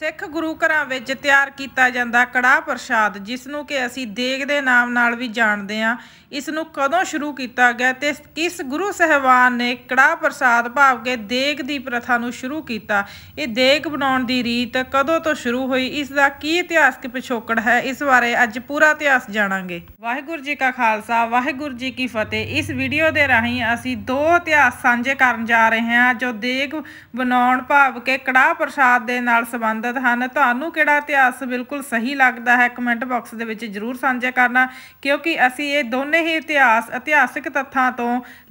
ਸਿੱਖ ਗੁਰੂ ਘਰਾਂ ਵਿੱਚ ਤਿਆਰ ਕੀਤਾ ਜਾਂਦਾ ਕੜਾਹ ਪ੍ਰਸ਼ਾਦ ਜਿਸ ਨੂੰ ਕਿ ਅਸੀਂ ਦੇਗ ਦੇ ਨਾਮ ਨਾਲ ਵੀ ਜਾਣਦੇ ਹਾਂ ਇਸ ਨੂੰ ਕਦੋਂ ਸ਼ੁਰੂ ਕੀਤਾ ਗਿਆ ਤੇ ਕਿਸ ਗੁਰੂ ਸਹਿਬਾਨ ਨੇ ਕੜਾਹ ਪ੍ਰਸ਼ਾਦ ਭਾਵ ਕੇ ਦੇਗ ਦੀ ਪ੍ਰਥਾ ਨੂੰ ਸ਼ੁਰੂ ਕੀਤਾ ਇਹ ਦੇਗ ਬਣਾਉਣ ਦੀ ਰੀਤ ਕਦੋਂ ਤੋਂ ਸ਼ੁਰੂ ਹੋਈ ਇਸ ਦਾ ਕੀ ਇਤਿਹਾਸਕ ਪਿਛੋਕੜ ਹੈ ਇਸ ਬਾਰੇ ਅੱਜ ਪੂਰਾ ਇਤਿਹਾਸ ਜਾਣਾਂਗੇ ਵਾਹਿਗੁਰੂ ਜੀ ਕਾ ਖਾਲਸਾ ਵਾਹਿਗੁਰੂ ਜੀ ਕੀ ਫਤਿਹ ਇਸ ਵੀਡੀਓ ਦੇ ਰਾਹੀਂ ਅਸੀਂ ਦੋ ਇਤਿਹਾਸ ਸਾਂਝੇ ਕਰਨ ਜਾ ਰਹੇ ਹਾਂ ਜੋ ਦੇਗ ਬਣਾਉਣ ਭਾਵ ਕੇ ਕੜਾਹ ਪ੍ਰਸ਼ਾਦ ਦੇ ਨਾਲ ਸੰਬੰਧ ਮਦਦ ਹਨ ਤੁਹਾਨੂੰ ਕਿਹੜਾ ਇਤਿਹਾਸ ਬਿਲਕੁਲ ਸਹੀ ਲੱਗਦਾ ਹੈ ਕਮੈਂਟ ਬਾਕਸ ਦੇ ਵਿੱਚ ਜਰੂਰ ਸਾਂਝਾ ਕਰਨਾ ਕਿਉਂਕਿ ਅਸੀਂ ਇਹ ਦੋਨੇ ਹੀ ਇਤਿਹਾਸ ਇਤਿਹਾਸਿਕ ਤੱਥਾਂ ਤੋਂ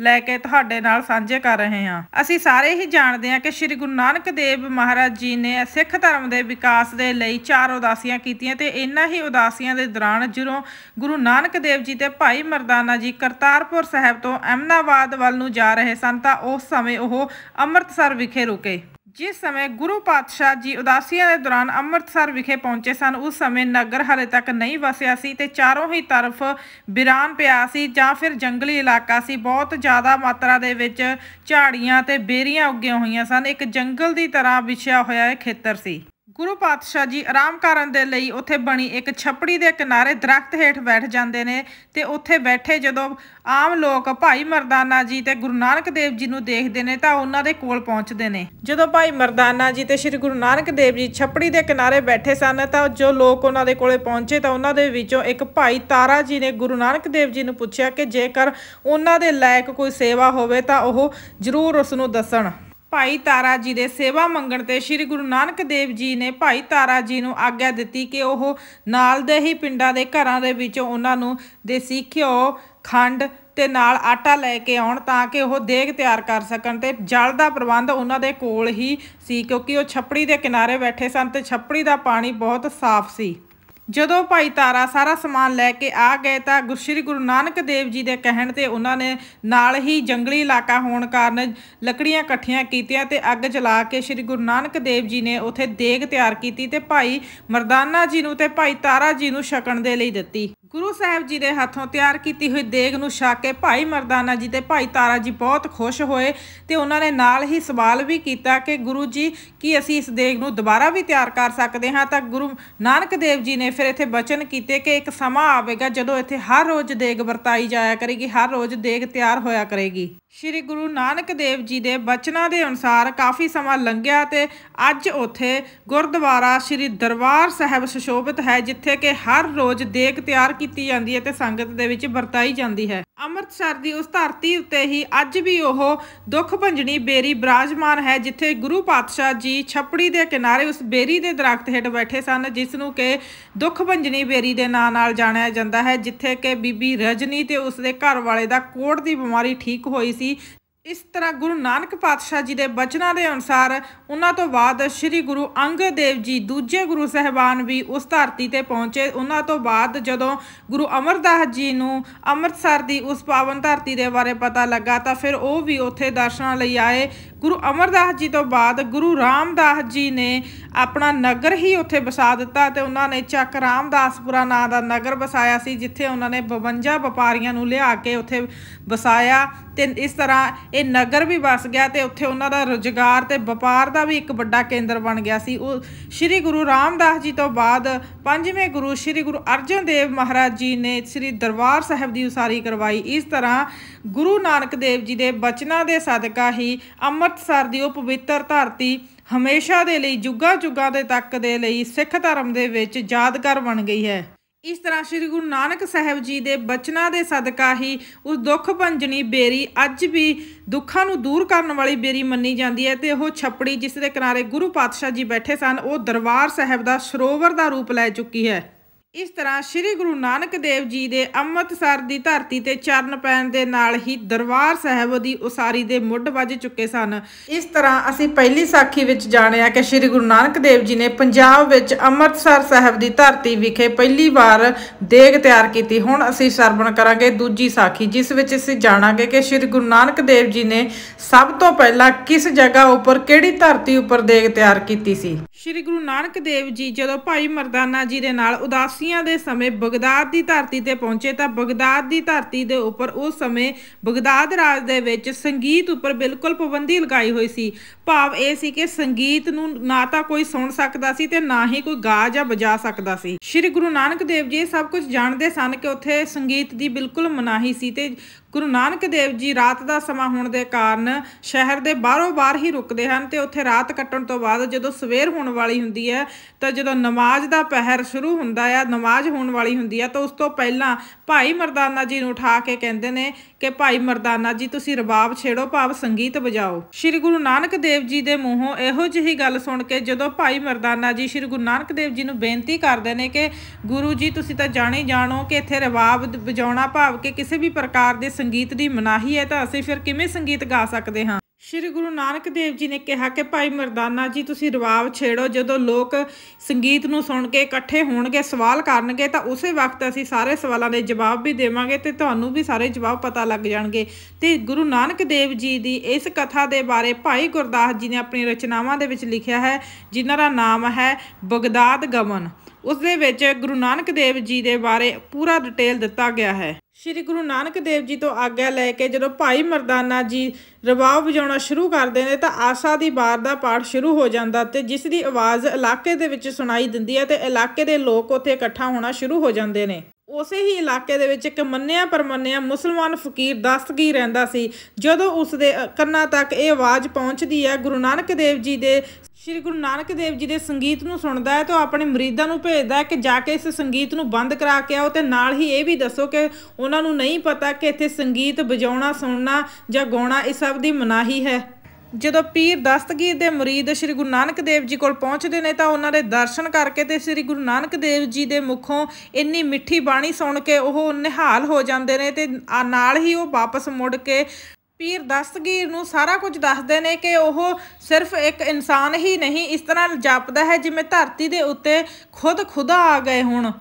ਲੈ ਕੇ ਤੁਹਾਡੇ ਨਾਲ ਸਾਂਝੇ ਕਰ ਰਹੇ ਹਾਂ ਅਸੀਂ ਸਾਰੇ ਹੀ ਜਾਣਦੇ ਹਾਂ ਕਿ ਸ੍ਰੀ ਗੁਰੂ ਨਾਨਕ ਦੇਵ ਮਹਾਰਾਜ ਜੀ ਨੇ ਸਿੱਖ ਧਰਮ ਦੇ ਵਿਕਾਸ ਦੇ ਲਈ ਚਾਰ ਉਦਾਸੀਆਂ ਕੀਤੀਆਂ ਤੇ ਇਨ੍ਹਾਂ ਹੀ ਉਦਾਸੀਆਂ ਦੇ ਦੌਰਾਨ ਜਦੋਂ ਗੁਰੂ ਨਾਨਕ ਦੇਵ ਜੀ ਤੇ ਭਾਈ ਮਰਦਾਨਾ ਜੀ ਕਰਤਾਰਪੁਰ ਸਾਹਿਬ ਤੋਂ ਅਮਨਾਬਾਦ ਵੱਲ ਨੂੰ ਜਾ ਰਹੇ ਸਨ ਤਾਂ ਉਸ ਸਮੇਂ ਉਹ ਅੰਮ੍ਰਿਤਸਰ ਵਿਖੇ ਰੁਕੇ ਜਿਸ ਸਮੇਂ ਗੁਰੂ ਪਾਤਸ਼ਾਹ ਜੀ ਉਦਾਸੀਆਂ ਦੇ ਦੌਰਾਨ ਅੰਮ੍ਰਿਤਸਰ ਵਿਖੇ ਪਹੁੰਚੇ ਸਨ ਉਸ ਸਮੇਂ ਨਗਰ ਹਲੇ ਤੱਕ ਨਹੀਂ ਵਸਿਆ ਸੀ ਤੇ ਚਾਰੋਂ ਹੀ ਤਰਫ ਬਿਰਾਨ ਪਿਆ ਸੀ ਜਾਂ ਫਿਰ ਜੰਗਲੀ ਇਲਾਕਾ ਸੀ ਬਹੁਤ ਜ਼ਿਆਦਾ ਮਾਤਰਾ ਦੇ ਵਿੱਚ ਝਾੜੀਆਂ ਤੇ ਬੇਰੀਆਂ ਉੱਗੀਆਂ ਹੋਈਆਂ ਸਨ ਇੱਕ ਜੰਗਲ ਦੀ ਤਰ੍ਹਾਂ ਵਿਛਿਆ ਹੋਇਆ ਇਹ ਖੇਤਰ ਸੀ ਗੁਰੂ ਪਾਤਸ਼ਾਹ ਜੀ ਆਰਾਮ ਕਰਨ ਦੇ ਲਈ ਉੱਥੇ ਬਣੀ ਇੱਕ ਛਪੜੀ ਦੇ ਕਿਨਾਰੇ ਦਰਖਤ ਹੇਠ ਬੈਠ ਜਾਂਦੇ ਨੇ ਤੇ ਉੱਥੇ ਬੈਠੇ ਜਦੋਂ ਆਮ ਲੋਕ ਭਾਈ ਮਰਦਾਨਾ ਜੀ ਤੇ ਗੁਰੂ ਨਾਨਕ ਦੇਵ ਜੀ ਨੂੰ ਦੇਖਦੇ ਨੇ ਤਾਂ ਉਹਨਾਂ ਦੇ ਕੋਲ ਪਹੁੰਚਦੇ ਨੇ ਜਦੋਂ ਭਾਈ ਮਰਦਾਨਾ ਜੀ ਤੇ ਸ੍ਰੀ ਗੁਰੂ ਨਾਨਕ ਦੇਵ ਜੀ ਛਪੜੀ ਦੇ ਕਿਨਾਰੇ ਬੈਠੇ ਸਨ ਤਾਂ ਜੋ ਲੋਕ ਉਹਨਾਂ ਦੇ ਕੋਲੇ ਪਹੁੰਚੇ ਤਾਂ ਉਹਨਾਂ ਦੇ ਵਿੱਚੋਂ ਇੱਕ ਭਾਈ ਤਾਰਾ ਜੀ ਨੇ ਗੁਰੂ ਨਾਨਕ ਦੇਵ ਜੀ ਨੂੰ ਪੁੱਛਿਆ ਕਿ ਜੇਕਰ ਉਹਨਾਂ ਦੇ ਲਾਇਕ ਕੋਈ ਸੇਵਾ ਹੋਵੇ ਤਾਂ ਉਹ ਜ਼ਰੂਰ ਉਸ ਨੂੰ ਦੱਸਣ ਭਾਈ ਤਾਰਾ ਜੀ ਦੇ ਸੇਵਾ ਮੰਗਣ ਤੇ ਸ੍ਰੀ ਗੁਰੂ ਨਾਨਕ ਦੇਵ ਜੀ ਨੇ ਭਾਈ ਤਾਰਾ ਜੀ ਨੂੰ ਆਗਿਆ ਦਿੱਤੀ ਕਿ ਉਹ ਨਾਲ ਦੇ ਹੀ ਪਿੰਡਾਂ ਦੇ ਘਰਾਂ ਦੇ ਵਿੱਚੋਂ ਉਹਨਾਂ ਨੂੰ ਦੇਸੀ ਘਿਓ ਖੰਡ ਤੇ ਨਾਲ ਆਟਾ ਲੈ ਕੇ ਆਉਣ ਤਾਂ ਕਿ ਉਹ ਦੇਗ ਤਿਆਰ ਕਰ ਸਕਣ ਤੇ ਜਲ ਦਾ ਪ੍ਰਬੰਧ ਉਹਨਾਂ ਦੇ ਕੋਲ ਹੀ ਸੀ ਕਿਉਂਕਿ ਉਹ ਛੱਪੜੀ ਦੇ ਕਿਨਾਰੇ ਬੈਠੇ ਸਨ ਤੇ ਛੱਪੜੀ ਦਾ ਪਾਣੀ ਬਹੁਤ ਸਾਫ਼ ਸੀ ਜਦੋਂ ਭਾਈ ਤਾਰਾ ਸਾਰਾ ਸਮਾਨ ਲੈ ਕੇ ਆ ਗਏ ਤਾਂ ਗੁਰਸ਼੍ਰੀ ਗੁਰੂ ਨਾਨਕ ਦੇਵ ਜੀ ਦੇ ਕਹਿਣ ਤੇ ਉਹਨਾਂ ਨੇ ਨਾਲ ਹੀ ਜੰਗਲੀ ਇਲਾਕਾ ਹੋਣ ਕਾਰਨ ਲੱਕੜੀਆਂ ਇਕੱਠੀਆਂ ਕੀਤੀਆਂ ਤੇ ਅੱਗ ਜਲਾ ਕੇ ਸ਼੍ਰੀ ਗੁਰੂ ਨਾਨਕ ਦੇਵ ਜੀ ਨੇ ਉਥੇ ਦੇਗ ਤਿਆਰ ਕੀਤੀ ਤੇ ਭਾਈ ਮਰਦਾਨਾ ਜੀ ਨੂੰ ਤੇ ਭਾਈ ਤਾਰਾ ਜੀ ਨੂੰ ਛਕਣ ਦੇ ਲਈ ਦਿੱਤੀ ਗੁਰੂ ਸਾਹਿਬ ਜੀ ਦੇ ਹੱਥੋਂ ਤਿਆਰ ਕੀਤੀ ਹੋਈ ਦੇਗ ਨੂੰ ਛਕ ਕੇ ਭਾਈ ਮਰਦਾਨਾ ਜੀ ਤੇ ਭਾਈ ਤਾਰਾ ਜੀ ਬਹੁਤ ਖੁਸ਼ ਹੋਏ ਤੇ ਉਹਨਾਂ ਨੇ ਨਾਲ ਹੀ ਸਵਾਲ ਵੀ ਕੀਤਾ ਕਿ ਗੁਰੂ ਜੀ ਕੀ ਅਸੀਂ ਇਸ ਦੇਗ ਨੂੰ ਦੁਬਾਰਾ ਵੀ ਤਿਆਰ ਕਰ ਸਕਦੇ ਹਾਂ ਤਾਂ ਗੁਰੂ ਨਾਨਕ ਦੇਵ ਜੀ ਨੇ ਫਿਰ ਇੱਥੇ ਬਚਨ ਕੀਤੇ ਕਿ ਇੱਕ ਸਮਾਂ ਆਵੇਗਾ ਜਦੋਂ ਇੱਥੇ ਹਰ ਰੋਜ਼ ਦੇਗ ਵਰਤਾਈ ਜਾਇਆ ਕਰੇਗੀ ਹਰ ਰੋਜ਼ ਦੇਗ ਤਿਆਰ ਹੋਇਆ ਕਰੇਗੀ ਸ਼੍ਰੀ ਗੁਰੂ ਨਾਨਕ ਦੇਵ ਜੀ ਦੇ ਬਚਨਾਂ ਦੇ ਅਨੁਸਾਰ ਕਾਫੀ ਸਮਾਂ ਲੰਘਿਆ ਤੇ ਅੱਜ ਉਥੇ ਗੁਰਦੁਆਰਾ ਸ਼੍ਰੀ ਦਰਬਾਰ ਸਾਹਿਬ ਸੁਸ਼ੋਭਿਤ ਹੈ ਜਿੱਥੇ ਕਿ ਹਰ ਰੋਜ਼ ਦੇਗ ਤਿਆਰ ਕੀਤੀ ਜਾਂਦੀ ਹੈ ਤੇ ਸੰਗਤ ਦੇ ਵਿੱਚ ਵਰਤਾਈ ਜਾਂਦੀ ਹੈ ਅੰਮ੍ਰਿਤਸਰ ਦੀ ਉਸ ਧਰਤੀ ਉੱਤੇ ਹੀ ਅੱਜ ਵੀ ਉਹ ਦੁੱਖ ਭੰਜਣੀ 베ਰੀ ਬਰਾਜਮਾਨ ਹੈ ਜਿੱਥੇ ਗੁਰੂ ਪਾਤਸ਼ਾਹ ਜੀ ਛਪੜੀ ਦੇ ਕਿਨਾਰੇ ਉਸ 베ਰੀ ਦੇ ਦਰਖਤ ਹੇਠ ਬੈਠੇ ਸਨ ਜਿਸ ਨੂੰ ਕਿ ਦੁੱਖ ਭੰਜਣੀ 베ਰੀ ਦੇ ਨਾਂ ਨਾਲ ਜਾਣਿਆ ਜਾਂਦਾ ਹੈ ਜਿੱਥੇ ਕਿ ਬੀਬੀ ਰਜਨੀ ਤੇ ਉਸ ਦੇ ਘਰ ਵਾਲੇ ਦਾ ਕੋੜ ਦੀ ਬਿਮਾਰੀ ਠੀਕ ਹੋਈ ਸੀ ਇਸ ਤਰ੍ਹਾਂ ਗੁਰੂ ਨਾਨਕ ਪਾਤਸ਼ਾਹ ਜੀ ਦੇ ਬਚਨਾਂ ਦੇ ਅਨੁਸਾਰ ਉਹਨਾਂ ਤੋਂ ਬਾਅਦ ਸ੍ਰੀ ਗੁਰੂ ਅੰਗਦ ਦੇਵ ਜੀ ਦੂਜੇ ਗੁਰੂ ਸਹਿਬਾਨ ਵੀ ਉਸ ਧਰਤੀ ਤੇ ਪਹੁੰਚੇ ਉਹਨਾਂ ਤੋਂ ਬਾਅਦ ਜਦੋਂ ਗੁਰੂ ਅਮਰਦਾਸ ਜੀ ਨੂੰ ਅੰਮ੍ਰਿਤਸਰ ਦੀ ਉਸ ਪਾਵਨ ਧਰਤੀ ਦੇ ਬਾਰੇ ਪਤਾ ਲੱਗਾ ਤਾਂ ਫਿਰ ਉਹ ਵੀ ਉੱਥੇ ਦਰਸ਼ਨਾਂ ਲਈ ਆਏ ਗੁਰੂ ਅਮਰਦਾਸ ਜੀ ਤੋਂ ਬਾਅਦ ਗੁਰੂ ਰਾਮਦਾਸ ਜੀ ਨੇ ਆਪਣਾ ਨਗਰ ਹੀ ਉੱਥੇ ਵਸਾ ਦਿੱਤਾ ਤੇ ਉਹਨਾਂ ਨੇ ਚੱਕ ਰਾਮਦਾਸਪੁਰਾ ਨਾਂ ਦਾ ਨਗਰ ਵਸਾਇਆ ਸੀ ਜਿੱਥੇ ਉਹਨਾਂ ਨੇ 52 ਵਪਾਰੀਆਂ ਨੂੰ ਲਿਆ ਕੇ ਉੱਥੇ ਵਸਾਇਆ ਤੇ ਇਸ ਤਰ੍ਹਾਂ ਇਹ ਨਗਰ ਵੀ ਵਸ ਗਿਆ ਤੇ ਉੱਥੇ ਉਹਨਾਂ ਦਾ ਰੋਜ਼ਗਾਰ ਤੇ ਵਪਾਰ ਦਾ ਵੀ ਇੱਕ ਵੱਡਾ ਕੇਂਦਰ ਬਣ ਗਿਆ ਸੀ ਉਹ ਸ੍ਰੀ ਗੁਰੂ ਰਾਮਦਾਸ ਜੀ ਤੋਂ ਬਾਅਦ ਪੰਜਵੇਂ ਗੁਰੂ ਸ੍ਰੀ ਗੁਰੂ ਅਰਜਨ ਦੇਵ ਮਹਾਰਾਜ ਜੀ ਨੇ ਸ੍ਰੀ ਦਰਬਾਰ ਸਾਹਿਬ ਦੀ ਉਸਾਰੀ ਕਰਵਾਈ ਇਸ ਤਰ੍ਹਾਂ ਗੁਰੂ ਨਾਨਕ ਦੇਵ ਜੀ ਦੇ ਬਚਨਾਂ ਦੇ ਸਦਕਾ ਹੀ ਅੰਮ੍ਰਿਤਸਰ ਦੀ ਉਹ ਪਵਿੱਤਰ ਧਰਤੀ ਹਮੇਸ਼ਾ ਦੇ ਲਈ ਜੁਗਾ ਜੁਗਾ ਦੇ ਤੱਕ ਦੇ ਲਈ ਸਿੱਖ ਧਰਮ ਦੇ ਵਿੱਚ ਯਾਦਗਾਰ ਬਣ ਗਈ ਹੈ ਇਸ ਤਰ੍ਹਾਂ ਸ੍ਰੀ ਗੁਰੂ ਨਾਨਕ ਸਾਹਿਬ ਜੀ ਦੇ ਬਚਨਾਂ ਦੇ ਸਦਕਾ ਹੀ ਉਸ ਦੁੱਖ ਭੰਜਣੀ 베ਰੀ ਅੱਜ ਵੀ ਦੁੱਖਾਂ ਨੂੰ ਦੂਰ ਕਰਨ ਵਾਲੀ 베ਰੀ ਮੰਨੀ ਜਾਂਦੀ ਹੈ ਤੇ ਉਹ ਛੱਪੜੀ ਜਿਸ ਦੇ ਕਿਨਾਰੇ ਗੁਰੂ ਪਾਤਸ਼ਾਹ ਜੀ ਬੈਠੇ ਸਨ ਉਹ ਦਰਬਾਰ ਸਾਹਿਬ ਦਾ ਸਰੋਵਰ ਦਾ ਰੂਪ ਲੈ ਚੁੱਕੀ ਹੈ ਇਸ ਤਰ੍ਹਾਂ ਸ੍ਰੀ ਗੁਰੂ ਨਾਨਕ ਦੇਵ ਜੀ ਦੇ ਅੰਮ੍ਰਿਤਸਰ ਦੀ ਧਰਤੀ ਤੇ ਚਰਨ ਪੈਣ ਦੇ ਨਾਲ ਹੀ ਦਰਬਾਰ ਸਾਹਿਬ ਦੀ ਉਸਾਰੀ ਦੇ ਮੁੱਢ ਵੱਜ ਚੁੱਕੇ ਸਨ ਇਸ ਤਰ੍ਹਾਂ ਅਸੀਂ ਪਹਿਲੀ ਸਾਖੀ ਵਿੱਚ ਜਾਣਿਆ ਕਿ ਸ੍ਰੀ ਗੁਰੂ ਨਾਨਕ ਦੇਵ ਜੀ ਨੇ ਪੰਜਾਬ ਵਿੱਚ ਅੰਮ੍ਰਿਤਸਰ ਸਾਹਿਬ ਦੀ ਧਰਤੀ ਵਿਖੇ ਪਹਿਲੀ ਵਾਰ ਦੇਗ ਤਿਆਰ ਕੀਤੀ ਹੁਣ ਅਸੀਂ ਸਰਵਣ ਕਰਾਂਗੇ ਦੂਜੀ ਸਾਖੀ ਜਿਸ ਵਿੱਚ ਅਸੀਂ ਜਾਣਾਂਗੇ ਕਿ ਸ੍ਰੀ ਗੁਰੂ ਨਾਨਕ ਦੇਵ ਜੀ ਨੇ ਸਭ ਤੋਂ ਪਹਿਲਾਂ ਕਿਸ ਜਗ੍ਹਾ ਉੱਪਰ ਕਿਹੜੀ ਧਰਤੀ ਉੱਪਰ ਦੇਗ ਤਿਆਰ ਕੀਤੀ ਸੀ ਸ਼੍ਰੀ ਗੁਰੂ ਨਾਨਕ ਦੇਵ ਜੀ ਜਦੋਂ ਭਾਈ ਮਰਦਾਨਾ ਜੀ ਦੇ ਨਾਲ ਉਦਾਸੀਆਂ ਦੇ ਸਮੇਂ ਬਗਦਾਦ ਦੀ ਧਰਤੀ ਤੇ ਪਹੁੰਚੇ ਤਾਂ ਬਗਦਾਦ ਦੀ ਧਰਤੀ ਦੇ ਉੱਪਰ ਉਸ ਸਮੇਂ ਬਗਦਾਦ ਰਾਜ ਦੇ ਵਿੱਚ ਸੰਗੀਤ ਉੱਪਰ ਬਿਲਕੁਲ ਪਾਬੰਦੀ ਲਗਾਈ ਹੋਈ ਸੀ ਭਾਵ ਇਹ ਸੀ ਕਿ ਸੰਗੀਤ ਨੂੰ ਨਾ ਤਾਂ ਕੋਈ ਸੁਣ ਸਕਦਾ ਸੀ ਤੇ ਨਾ ਹੀ ਕੋਈ ਗਾ ਜਾਂ ਵਜਾ ਸਕਦਾ ਸੀ ਸ਼੍ਰੀ ਗੁਰੂ ਨਾਨਕ ਦੇਵ ਜੀ ਸਭ ਕੁਝ ਜਾਣਦੇ ਸਨ ਕਿ ਉੱਥੇ ਸੰਗੀਤ ਦੀ ਬਿਲਕੁਲ ਮਨਾਹੀ ਸੀ ਤੇ ਗੁਰੂ ਨਾਨਕ ਦੇਵ ਜੀ ਰਾਤ ਦਾ ਸਮਾਂ ਹੋਣ ਦੇ ਕਾਰਨ ਸ਼ਹਿਰ ਦੇ ਬਾਹਰੋਂ ਬਾਹਰ ਹੀ ਰੁਕਦੇ ਹਨ ਤੇ ਉੱਥੇ ਰਾਤ ਕੱਟਣ ਤੋਂ ਬਾਅਦ ਜਦੋਂ ਸਵੇਰ ਹੋਣ ਵਾਲੀ ਹੁੰਦੀ ਹੈ ਤਾਂ ਜਦੋਂ ਨਮਾਜ਼ ਦਾ ਪਹਿਰ ਸ਼ੁਰੂ ਹੁੰਦਾ ਹੈ ਨਮਾਜ਼ ਹੋਣ ਵਾਲੀ ਹੁੰਦੀ ਹੈ ਤਾਂ ਉਸ ਤੋਂ ਪਹਿਲਾਂ ਭਾਈ ਮਰਦਾਨਾ ਜੀ ਨੂੰ ਉਠਾ ਕੇ ਕਹਿੰਦੇ ਨੇ ਕਿ ਭਾਈ ਮਰਦਾਨਾ ਜੀ ਤੁਸੀਂ ਰਬਾਬ ਛੇੜੋ ਭਾਵ ਸੰਗੀਤ ਵਜਾਓ ਸ੍ਰੀ ਗੁਰੂ ਨਾਨਕ ਦੇਵ ਜੀ ਦੇ ਮੂੰਹੋਂ ਇਹੋ ਜਿਹੀ ਗੱਲ ਸੁਣ ਕੇ ਜਦੋਂ ਭਾਈ ਮਰਦਾਨਾ ਜੀ ਸ੍ਰੀ ਗੁਰੂ ਨਾਨਕ ਦੇਵ ਜੀ ਨੂੰ ਬੇਨਤੀ ਕਰਦੇ ਨੇ ਕਿ ਗੁਰੂ ਜੀ ਤੁਸੀਂ ਤਾਂ ਜਾਣੇ ਜਾਣੋ ਕਿ ਇੱਥੇ ਰਬਾਬ ਵਜਾਉਣਾ ਭਾਵ ਕਿ ਕਿਸੇ ਵੀ ਪ੍ਰਕਾਰ ਦੇ ਸੰਗੀਤ ਦੀ ਮਨਾਹੀ ਹੈ ਤਾਂ ਅਸੀਂ ਫਿਰ ਕਿਵੇਂ ਸੰਗੀਤ ਗਾ ਸਕਦੇ ਹਾਂ ਸ਼੍ਰੀ ਗੁਰੂ ਨਾਨਕ ਦੇਵ ਜੀ ਨੇ ਕਿਹਾ ਕਿ ਭਾਈ ਮਰਦਾਨਾ ਜੀ ਤੁਸੀਂ ਰਵਾਬ ਛੇੜੋ ਜਦੋਂ ਲੋਕ ਸੰਗੀਤ ਨੂੰ ਸੁਣ ਕੇ ਇਕੱਠੇ ਹੋਣਗੇ ਸਵਾਲ ਕਰਨਗੇ ਤਾਂ ਉਸੇ ਵਕਤ ਅਸੀਂ ਸਾਰੇ ਸਵਾਲਾਂ ਦੇ ਜਵਾਬ ਵੀ ਦੇਵਾਂਗੇ ਤੇ ਤੁਹਾਨੂੰ ਵੀ ਸਾਰੇ ਜਵਾਬ ਪਤਾ ਲੱਗ ਜਾਣਗੇ ਤੇ ਗੁਰੂ ਨਾਨਕ ਦੇਵ ਜੀ ਦੀ ਇਸ ਕਥਾ ਦੇ ਬਾਰੇ ਭਾਈ ਗੁਰਦਾਸ ਜੀ ਨੇ ਆਪਣੀ ਰਚਨਾਵਾਂ ਦੇ ਵਿੱਚ ਲਿਖਿਆ ਹੈ ਜਿਨ੍ਹਾਂ ਦਾ ਨਾਮ ਹੈ ਬਗਦਾਦ ਗਮਨ ਉਸ ਦੇ ਵਿੱਚ ਗੁਰੂ ਨਾਨਕ ਦੇਵ ਜੀ ਦੇ ਬਾਰੇ ਪੂਰਾ ਡਿਟੇਲ ਦਿੱਤਾ ਗਿਆ ਹੈ ਸ਼੍ਰੀ ਗੁਰੂ ਨਾਨਕ ਦੇਵ ਜੀ ਤੋਂ ਆਗਿਆ ਲੈ ਕੇ ਜਦੋਂ ਭਾਈ ਮਰਦਾਨਾ ਜੀ ਰਵਾਬ ਵਜਾਉਣਾ ਸ਼ੁਰੂ ਕਰਦੇ ਨੇ ਤਾਂ ਆਸਾ ਦੀ ਬਾਰ ਦਾ ਪਾਠ ਸ਼ੁਰੂ ਹੋ ਜਾਂਦਾ ਤੇ ਜਿਸ ਦੀ ਆਵਾਜ਼ ਇਲਾਕੇ ਦੇ ਵਿੱਚ ਸੁਣਾਈ ਦਿੰਦੀ ਹੈ ਤੇ ਇਲਾਕੇ ਦੇ ਲੋਕ ਉੱਥੇ ਇਕੱਠਾ ਹੋਣਾ ਸ਼ੁਰੂ ਹੋ ਜਾਂਦੇ ਨੇ ਉਸੇ ਹੀ ਇਲਾਕੇ ਦੇ ਵਿੱਚ ਇੱਕ ਮੰਨਿਆ ਪਰਮੰਨਿਆ ਮੁਸਲਮਾਨ ਫਕੀਰ ਦਸਤਗੀ ਰਹਿੰਦਾ ਸੀ ਜਦੋਂ ਉਸ ਦੇ ਕੰਨਾਂ ਤੱਕ ਇਹ ਆਵਾਜ਼ ਪਹੁੰਚਦੀ ਹੈ ਗੁਰੂ ਨਾਨਕ ਦੇਵ ਜੀ ਦੇ ਸ਼੍ਰੀ ਗੁਰੂ ਨਾਨਕ ਦੇਵ ਜੀ ਦੇ ਸੰਗੀਤ ਨੂੰ ਸੁਣਦਾ ਹੈ ਤਾਂ ਆਪਣੇ ਮਰੀਦਾਂ ਨੂੰ ਭੇਜਦਾ ਹੈ ਕਿ ਜਾ ਕੇ ਇਸ ਸੰਗੀਤ ਨੂੰ ਬੰਦ ਕਰਾ ਕੇ ਆਓ ਤੇ ਨਾਲ ਹੀ ਇਹ ਵੀ ਦੱਸੋ ਕਿ ਉਹਨਾਂ ਨੂੰ ਨਹੀਂ ਪਤਾ ਕਿ ਇੱਥੇ ਸੰਗੀਤ ਵਜਾਉਣਾ ਸੁਣਨਾ ਜਾਂ ਗਾਉਣਾ ਇਹ ਸਭ ਦੀ ਮਨਾਹੀ ਹੈ ਜਦੋਂ ਪੀਰ ਦਸਤਗੀਰ ਦੇ ਮੁਰੀਦ ਸ੍ਰੀ ਗੁਰੂ ਨਾਨਕ ਦੇਵ ਜੀ ਕੋਲ ਪਹੁੰਚਦੇ ਨੇ ਤਾਂ ਉਹਨਾਂ ਦੇ ਦਰਸ਼ਨ ਕਰਕੇ ਤੇ ਸ੍ਰੀ ਗੁਰੂ ਨਾਨਕ ਦੇਵ ਜੀ ਦੇ ਮੁਖੋਂ ਇੰਨੀ ਮਿੱਠੀ ਬਾਣੀ ਸੁਣ ਕੇ ਉਹ ਨਿਹਾਲ ਹੋ ਜਾਂਦੇ ਨੇ ਤੇ ਨਾਲ ਹੀ ਉਹ ਵਾਪਸ ਮੁੜ ਕੇ ਪੀਰ ਦਸਤਗੀਰ ਨੂੰ ਸਾਰਾ ਕੁਝ ਦੱਸਦੇ ਨੇ ਕਿ ਉਹ ਸਿਰਫ ਇੱਕ ਇਨਸਾਨ ਹੀ ਨਹੀਂ ਇਸ ਤਰ੍ਹਾਂ ਜਪਦਾ ਹੈ ਜਿਵੇਂ ਧਰਤੀ ਦੇ ਉੱਤੇ ਖੁਦ ਖੁਦਾ ਆ ਗਏ ਹੁਣ